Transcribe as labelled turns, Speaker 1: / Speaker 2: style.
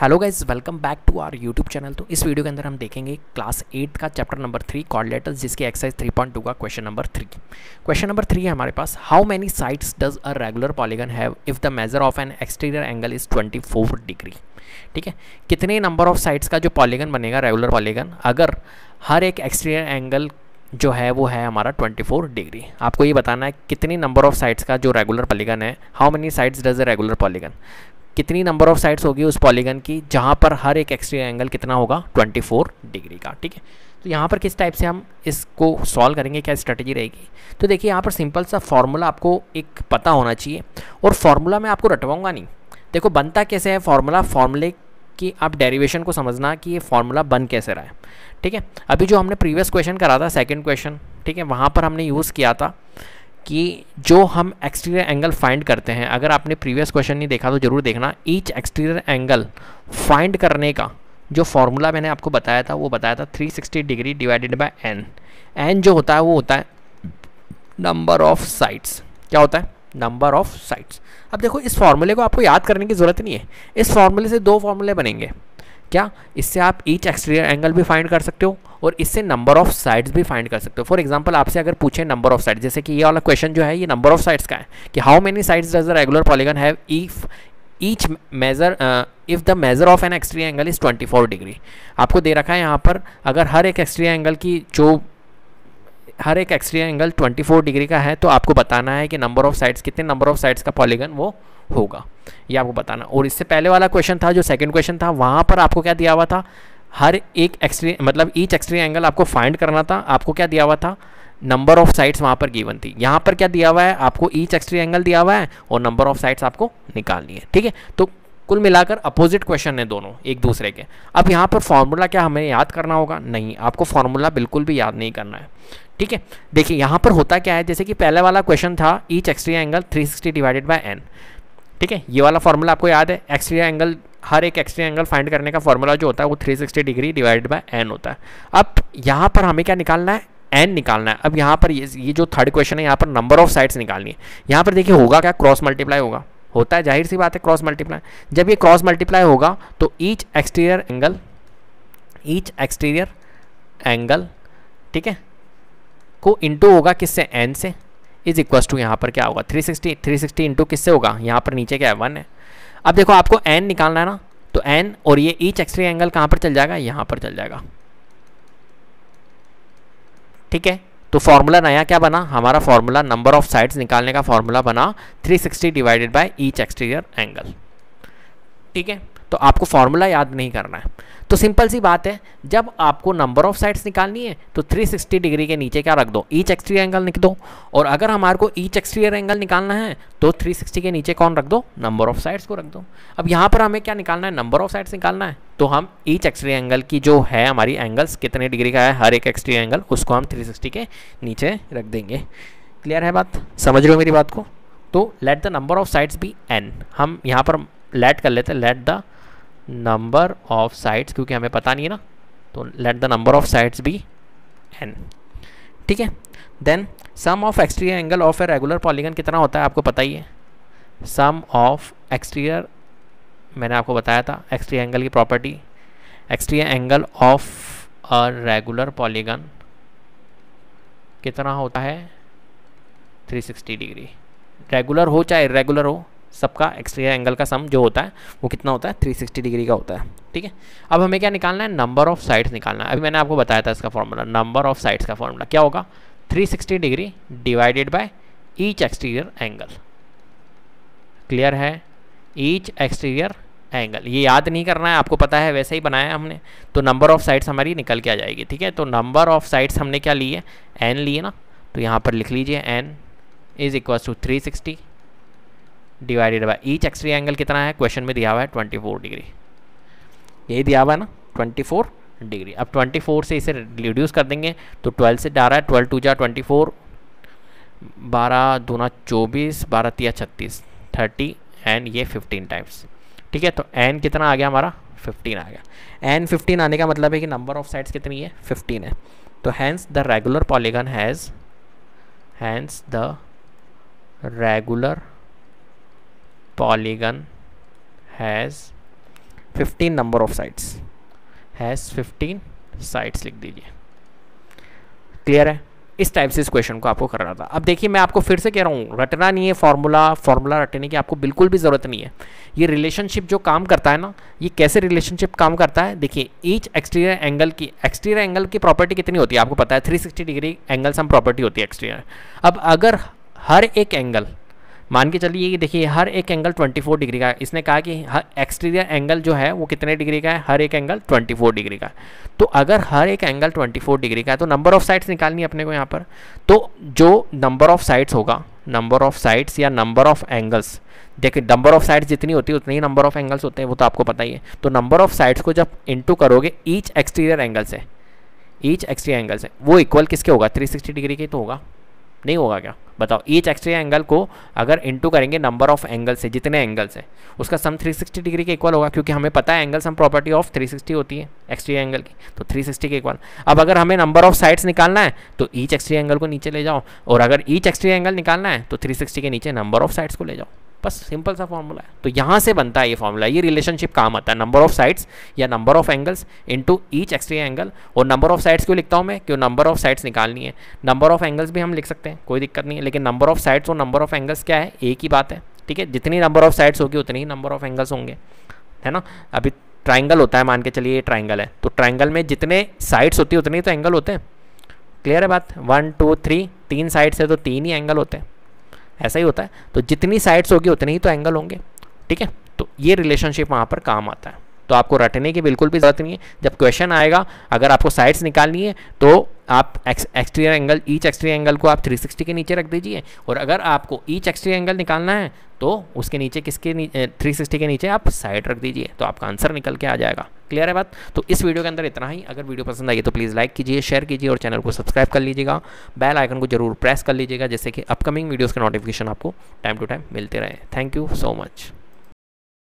Speaker 1: hello guys welcome back to our YouTube channel तो इस video के अंदर हम देखेंगे क्लास एट का chapter number three quadrilaterals जिसकी एक्सरसाइज थ्री पॉइंट टू का question number three question number three है हमारे पास how many sides does a regular polygon have if the measure of an exterior angle is twenty four degree ठीक है कितने number of sides का जो polygon बनेगा रेगुलर पॉलीगन अगर हर एक एक्सटीरियर एंगल जो है वो है हमारा 24 डिग्री आपको ये बताना है कितनी नंबर ऑफ साइड्स का जो रेगुलर पॉलीगन है how many sides does a regular polygon कितनी नंबर ऑफ साइड्स होगी उस पॉलीगन की जहाँ पर हर एक एक्सट्री एंगल कितना होगा 24 डिग्री का ठीक है तो यहाँ पर किस टाइप से हम इसको सॉल्व करेंगे क्या स्ट्रेटजी रहेगी तो देखिए यहाँ पर सिंपल सा फॉर्मूला आपको एक पता होना चाहिए और फार्मूला मैं आपको रटवाऊँगा नहीं देखो बनता कैसे है फार्मूला फार्मूले की आप डेरीवेशन को समझना कि ये फार्मूला बन कैसे रहा है ठीक है अभी जो हमने प्रीवियस क्वेश्चन करा था सेकेंड क्वेश्चन ठीक है वहाँ पर हमने यूज़ किया था कि जो हम एक्सटीरियर एंगल फाइंड करते हैं अगर आपने प्रीवियस क्वेश्चन नहीं देखा तो ज़रूर देखना ईच एक्सटीरियर एंगल फाइंड करने का जो फॉर्मूला मैंने आपको बताया था वो बताया था 360 degree divided by n n जो होता है वो होता है नंबर ऑफ साइट्स क्या होता है नंबर ऑफ साइट्स अब देखो इस फॉर्मूले को आपको याद करने की ज़रूरत नहीं है इस फॉर्मूले से दो फार्मूले बनेंगे क्या इससे आप ईच एक्सटीरियर एंगल भी फाइंड कर सकते हो और इससे नंबर ऑफ साइड्स भी फाइंड कर सकते हो फॉर एग्जांपल आपसे अगर पूछे नंबर ऑफ साइड्स जैसे कि ये वाला क्वेश्चन जो है ये नंबर ऑफ साइड्स का है कि how many sides does the regular polygon have if each measure if the measure of an exterior angle is 24 degree आपको दे रखा है यहाँ पर अगर हर एक एक्सटीरियर एंगल की जो हर एक एक्सट्री एंगल 24 डिग्री का है तो आपको बताना है कि नंबर ऑफ साइड्स कितने नंबर ऑफ साइड्स का पॉलीगन वो होगा ये आपको बताना और इससे पहले वाला क्वेश्चन था जो सेकंड क्वेश्चन था वहाँ पर आपको क्या दिया हुआ था हर एक एक्सट्री मतलब ईच एक्सट्री एंगल आपको फाइंड करना था आपको क्या दिया हुआ था नंबर ऑफ साइड्स वहाँ पर गिवन थी यहाँ पर क्या दिया हुआ है आपको ईच एक्सट्री एंगल दिया हुआ है और नंबर ऑफ साइड्स आपको निकालनी है ठीक है तो कुल मिलाकर अपोजिट क्वेश्चन है दोनों एक दूसरे के अब यहाँ पर फॉर्मूला क्या हमें याद करना होगा नहीं आपको फार्मूला बिल्कुल भी याद नहीं करना है ठीक है देखिए यहाँ पर होता क्या है जैसे कि पहले वाला क्वेश्चन था each exterior angle 360 divided by n ठीक है ये वाला फॉर्मूला आपको याद है एक्सट्रिया एंगल हर एक एक्सट्रिया एंगल फाइंड करने का फॉर्मूला जो होता है वो 360 डिग्री डिवाइडेड बाय एन होता है अब यहाँ पर हमें क्या निकालना है एन निकालना है अब यहाँ पर ये ये जो थर्ड क्वेश्चन है यहाँ पर नंबर ऑफ साइड्स निकालनी है यहाँ पर देखिए होगा क्या क्रॉस मल्टीप्लाई होगा होता है जाहिर सी बात है क्रॉस मल्टीप्लाई जब ये क्रॉस मल्टीप्लाई होगा तो each exterior angle each exterior angle ठीक है को इंटू होगा किससे एन से इज इक्वल टू यहाँ पर क्या होगा 360 सिक्सटी थ्री सिक्सटी इंटू किससे होगा यहाँ पर नीचे क्या है वन है अब देखो आपको एन निकालना है ना तो एन और ये ईच एक्सरे एंगल कहाँ पर चल जाएगा यहाँ पर चल जाएगा ठीक है तो फॉर्मूला नया क्या बना हमारा फार्मूला नंबर ऑफ साइड्स निकालने का फॉर्मूला बना 360 divided by each exterior angle ठीक है तो आपको फॉर्मूला याद नहीं करना है तो सिंपल सी बात है जब आपको नंबर ऑफ साइड्स निकालनी है तो 360 डिग्री के नीचे क्या रख दो ईच एक्सट्रियर एंगल लिख दो और अगर हमारे को ईच एक्सट्रियर एंगल निकालना है तो 360 के नीचे कौन रख दो नंबर ऑफ साइड्स को रख दो अब यहाँ पर हमें क्या निकालना है नंबर ऑफ साइड्स निकालना है तो हम ईच एक्सट्री एंगल की जो है हमारी एंगल्स कितने डिग्री का है हर एक एक्सट्री एंगल उसको हम थ्री के नीचे रख देंगे क्लियर है बात समझ रहे हो मेरी बात को तो let the number of sides be n हम यहाँ पर लेट कर लेते हैं let the number of sides क्योंकि हमें पता नहीं है ना तो let the number of sides be n ठीक है then sum of exterior angle of a regular polygon कितना होता है आपको पता ही है सम ऑफ एक्सटीरियर मैंने आपको बताया था एक्सटीरियर एंगल की property exterior angle of a regular polygon कितना होता है 360 डिग्री रेगुलर हो चाहे इरेगुलर हो सबका एक्सटीरियर एंगल का सम जो होता है वो कितना होता है 360 डिग्री का होता है ठीक है अब हमें क्या निकालना है नंबर ऑफ साइड्स निकालना है अभी मैंने आपको बताया था इसका फॉर्मूला नंबर ऑफ साइड्स का फॉर्मूला क्या होगा 360 degree divided by each exterior angle clear है ईच एक्सटीरियर एंगल ये याद नहीं करना है आपको पता है वैसे ही बनाया हमने तो नंबर ऑफ साइड्स हमारी निकल के आ जाएगी ठीक है तो नंबर ऑफ साइड्स हमने क्या लिए एन लिए ना तो यहाँ पर लिख लीजिए n is equal to three sixty divided by each exterior angle कितना है क्वेश्चन में दिया हुआ है ट्वेंटी फोर डिग्री यही दिया हुआ है ना ट्वेंटी फोर डिग्री अब ट्वेंटी फोर से इसे रिड्यूस कर देंगे तो ट्वेल्व से डारा है ट्वेल्व टू जा ट्वेंटी फोर बारह दूना चौबीस बारह तिया छत्तीस थर्टी एन ये फिफ्टीन टाइम्स ठीक है तो एन कितना आ गया हमारा फिफ्टीन आ गया एन फिफ्टीन आने का मतलब है कि नंबर ऑफ साइड्स कितनी है फिफ्टीन है तो hence the regular polygon has hence the regular polygon has 15 number of sides has 15 sides लिख दीजिए क्लियर है इस टाइप से इस क्वेश्चन को आपको कर रहा था अब देखिए मैं आपको फिर से कह रहा हूँ रटना नहीं है फार्मूला फार्मूला रटने की आपको बिल्कुल भी ज़रूरत नहीं है ये रिलेशनशिप जो काम करता है ना ये कैसे रिलेशनशिप काम करता है देखिए ईच एक्सटीरियर एंगल की एक्सटीरियर एंगल की प्रॉपर्टी कितनी होती है आपको पता है three degree angle sum property होती है एक्सटीरियर अब अगर हर एक एंगल मान के चलिए कि देखिए हर एक एंगल 24 डिग्री का है इसने कहा कि हर एक्सटीरियर एंगल जो है वो कितने डिग्री का है हर एक एंगल 24 डिग्री का तो अगर हर एक एंगल 24 डिग्री का है तो नंबर ऑफ साइड्स निकालनी अपने को यहाँ पर तो जो नंबर ऑफ साइड्स होगा नंबर ऑफ साइड्स या नंबर ऑफ एंगल्स देखिए नंबर ऑफ साइड्स जितनी होती है उतने ही नंबर ऑफ एंगल्स होते हैं वो तो आपको पता ही है तो नंबर ऑफ साइड्स को जब इंटू करोगे ईच एक्सटीरियर एंगल से ईच एक्सटीरियर एंगल से वो इक्वल किसके होगा 360 डिग्री के तो होगा नहीं होगा क्या बताओ ईच एक्सट्री एंगल को अगर इंटू करेंगे नंबर ऑफ एंगल्स है जितने एंगल्स है उसका सम 360 डिग्री के इक्वल होगा क्योंकि हमें पता है एंगल सम प्रॉपर्टी ऑफ 360 होती है एक्सट्री एंगल की तो 360 के इक्वल अब अगर हमें नंबर ऑफ साइड्स निकालना है तो ईच एक्सट्री एंगल को नीचे ले जाओ और अगर ईच एक्सट्री एंगल निकालना है तो थ्री के नीचे नंबर ऑफ साइड्स को ले जाओ बस सिंपल सा फॉर्मूला है तो यहाँ से बनता है ये फॉर्मूला ये रिलेशनशिप काम आता है नंबर ऑफ साइड्स या number of angles into each exterior angle और नंबर ऑफ साइड्स क्यों लिखता हूँ मैं क्यों नंबर ऑफ साइड्स निकालनी है नंबर ऑफ एंगल्स भी हम लिख सकते हैं कोई दिक्कत नहीं है लेकिन नंबर ऑफ साइड्स और नंबर ऑफ एंगल्स क्या है एक ही बात है ठीक है जितनी नंबर ऑफ साइड्स होगी उतनी ही नंबर ऑफ एंगल्स होंगे है ना अभी ट्राइंगल होता है मान के चलिए ये ट्राइंगल है तो ट्राइंगल में जितने साइड्स होती है उतने ही तो एंगल होते हैं क्लियर है बात वन टू थ्री तीन साइड्स है तो तीन ही एंगल होते हैं ऐसा ही होता है तो जितनी साइड्स होगी उतने ही तो एंगल होंगे ठीक है तो ये रिलेशनशिप वहाँ पर काम आता है तो आपको रटने की बिल्कुल भी ज़रूरत नहीं है जब क्वेश्चन आएगा अगर आपको साइड्स निकालनी है तो आप exterior angle each exterior angle को आप 360 के नीचे रख दीजिए और अगर आपको ईच एक्सटीरियर एंगल निकालना है तो उसके नीचे किसके थ्री सिक्सटी के नीचे आप साइड रख दीजिए तो आपका आंसर निकल के आ जाएगा क्लियर है बात तो इस वीडियो के अंदर इतना ही अगर वीडियो पसंद आई तो प्लीज़ लाइक कीजिए शेयर कीजिए और चैनल को सब्सक्राइब कर लीजिएगा बेल आइकन को जरूर प्रेस कर लीजिएगा जैसे कि अपकमिंग वीडियोज़ के नोटिफिकेशन आपको टाइम टू टाइम मिलते रहे थैंक यू सो मच